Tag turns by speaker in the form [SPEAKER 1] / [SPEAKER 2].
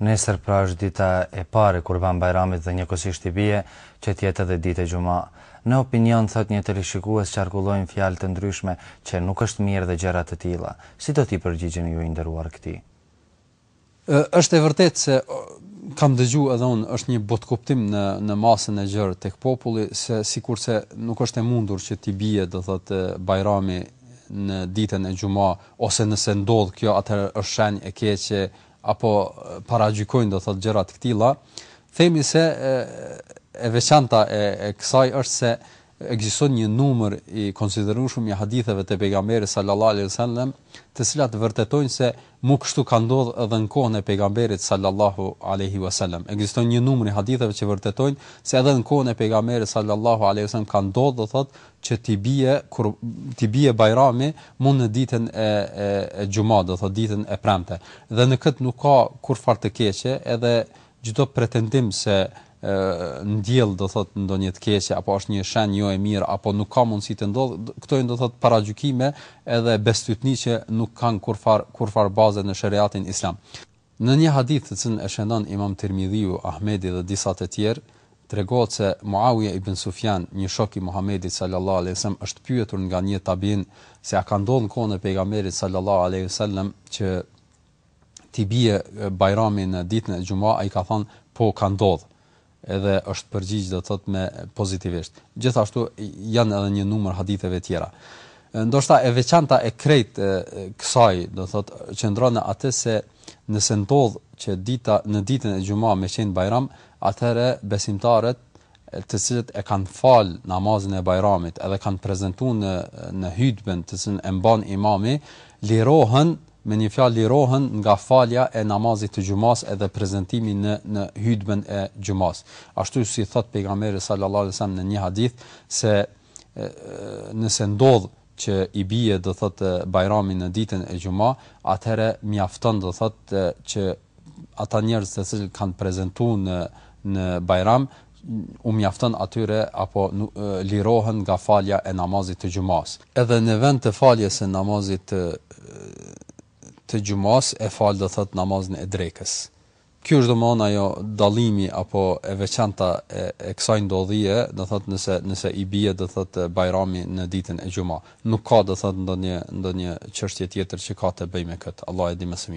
[SPEAKER 1] Nesër pra është dita e pare kur ban Bajramit dhe një kosisht i bie që tjetë edhe dite gjuma. Në opinion, thot një të rishikues që argullojnë fjalë të ndryshme që nuk është mirë dhe gjerat të tila. Si do t'i përgjigjen ju inderuar këti? Êshtë e vërtet se kam dëgju edhe unë është një botkoptim në, në masën e gjërë të këpopulli se si kurse nuk është e mundur që t'i bie dhe thot Bajrami në ditën e gjumat ose nëse ndodh kjo atë është shenjë e keqe apo paragjikojnë do të thotë gjëra të themi se e, e veçanta e, e kësaj është se ekziston një numër i konsiderueshëm i haditheve të pejgamberit sallallahu alaihi wasallam, të cilat vërtetojnë se mu kështu ka ndodhur edhe në kohën e pejgamberit sallallahu alaihi wasallam. Ekziston një numër i haditheve që vërtetojnë se edhe në kohën e pejgamberit sallallahu alaihi wasallam ka ndodhur të thotë që ti bie kur ti bie Bajrami mund në ditën e e e xumad, do thotë ditën e premte. Dhe në kët nuk ka kurfar të keqe, edhe çdo pretendim se ndjell do thot ndonjë të keq apo është një shenjë jo e mirë apo nuk ka mundësi të ndodh këto janë do thot paragjykime edhe bestytni që nuk kanë kurfar kurfar baze në shariatin islam në një hadith të cilën e shëndon Imam Tirmidhiu Ahmedi dhe disa të tjerë tregohet se Muawija ibn Sufjan një shok i Muhamedit sallallahu alaihi wasallam është pyetur nga një tabin se a ka ndodhur në kohën e pejgamberit sallallahu alaihi wasallam që ti bie bajramin në ditën e xumës ai ka thënë po ka ndodhur edhe është përgjigj do të thotë me pozitivisht. Gjithashtu janë edhe një numër haditheve tjera. Ndoshta e veçanta e krejtë kësaj do të thotë qendron atë se nëse ndodh që dita në ditën e xumës me qenë bajram, atëherë besimtarët të cilët e kanë fal namazin e bajramit edhe kanë prezantuar në në të cilën e mban imami, lirohen me një fjalë lirohen nga falja e namazit të xumas edhe prezantimi në në hutben e xumas. Ashtu si thot pejgamberi sallallahu alajhi wasallam në një hadith se e, nëse ndodh që i bie do thot bajramin në ditën e xuma, atëherë mjafton do thot që ata njerëz të cilët kanë prezantuar në në bajram u mjafton atyre apo lirohen nga falja e namazit të xumas. Edhe në vend të faljes së namazit të të gjumas e falë dhe thëtë namazin e drekës. Kjo është do më jo dalimi apo e veçanta e, e kësaj ndodhije, dhe thëtë nëse, nëse i bje dhe thëtë bajrami në ditën e gjuma. Nuk ka dhe thëtë ndë një qështje tjetër që ka të bëjmë e këtë. Allah e di më së